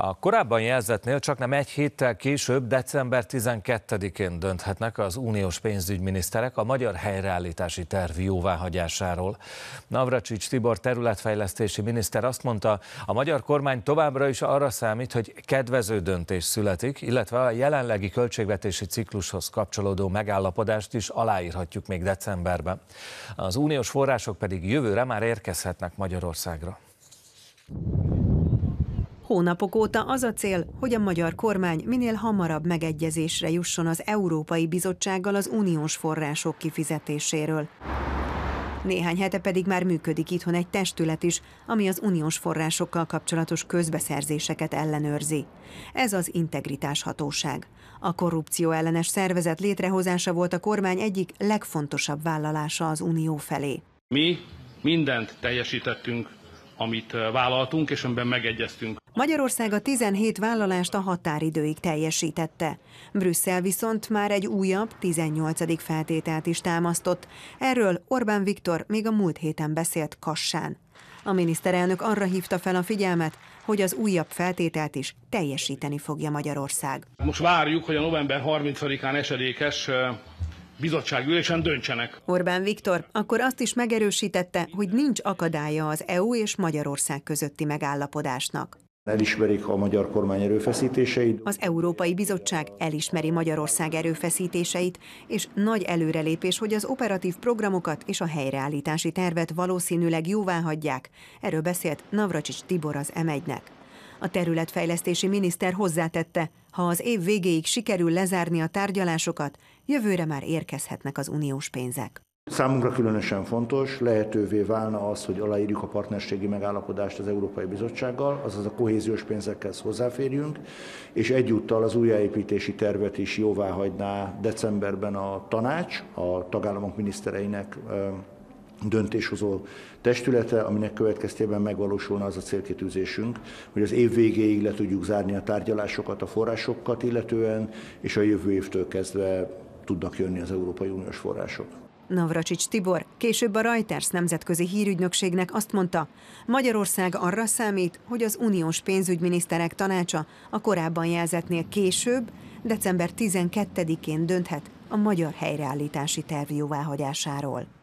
A korábban jelzetnél csak nem egy héttel később, december 12-én dönthetnek az uniós pénzügyminiszterek a magyar helyreállítási terv jóváhagyásáról. Navracsics Tibor területfejlesztési miniszter azt mondta, a magyar kormány továbbra is arra számít, hogy kedvező döntés születik, illetve a jelenlegi költségvetési ciklushoz kapcsolódó megállapodást is aláírhatjuk még decemberben. Az uniós források pedig jövőre már érkezhetnek Magyarországra. Hónapok óta az a cél, hogy a magyar kormány minél hamarabb megegyezésre jusson az Európai Bizottsággal az uniós források kifizetéséről. Néhány hete pedig már működik itthon egy testület is, ami az uniós forrásokkal kapcsolatos közbeszerzéseket ellenőrzi. Ez az Integritás Hatóság. A korrupció ellenes szervezet létrehozása volt a kormány egyik legfontosabb vállalása az unió felé. Mi mindent teljesítettünk, amit eh, vállaltunk, és amiben megegyeztünk Magyarország a 17 vállalást a határidőig teljesítette. Brüsszel viszont már egy újabb, 18. feltételt is támasztott. Erről Orbán Viktor még a múlt héten beszélt Kassán. A miniszterelnök arra hívta fel a figyelmet, hogy az újabb feltételt is teljesíteni fogja Magyarország. Most várjuk, hogy a november 30-án esedékes bizottságülésen döntsenek. Orbán Viktor akkor azt is megerősítette, hogy nincs akadálya az EU és Magyarország közötti megállapodásnak. Elismerik a magyar kormány erőfeszítéseit. Az Európai Bizottság elismeri Magyarország erőfeszítéseit, és nagy előrelépés, hogy az operatív programokat és a helyreállítási tervet valószínűleg jóvá hagyják. Erről beszélt Navracsics Tibor az m nek A területfejlesztési miniszter hozzátette, ha az év végéig sikerül lezárni a tárgyalásokat, jövőre már érkezhetnek az uniós pénzek. Számunkra különösen fontos, lehetővé válna az, hogy aláírjuk a partnerségi megállapodást az Európai Bizottsággal, azaz a kohéziós pénzekhez hozzáférjünk, és egyúttal az újjáépítési tervet is jóvá hagyná decemberben a tanács, a tagállamok minisztereinek döntéshozó testülete, aminek következtében megvalósulna az a célkitűzésünk, hogy az év végéig le tudjuk zárni a tárgyalásokat a forrásokat illetően, és a jövő évtől kezdve tudnak jönni az Európai Uniós források. Navracsics Tibor később a Reuters nemzetközi hírügynökségnek azt mondta, Magyarország arra számít, hogy az uniós pénzügyminiszterek tanácsa a korábban jelzetnél később, december 12-én dönthet a magyar helyreállítási terv jóváhagyásáról.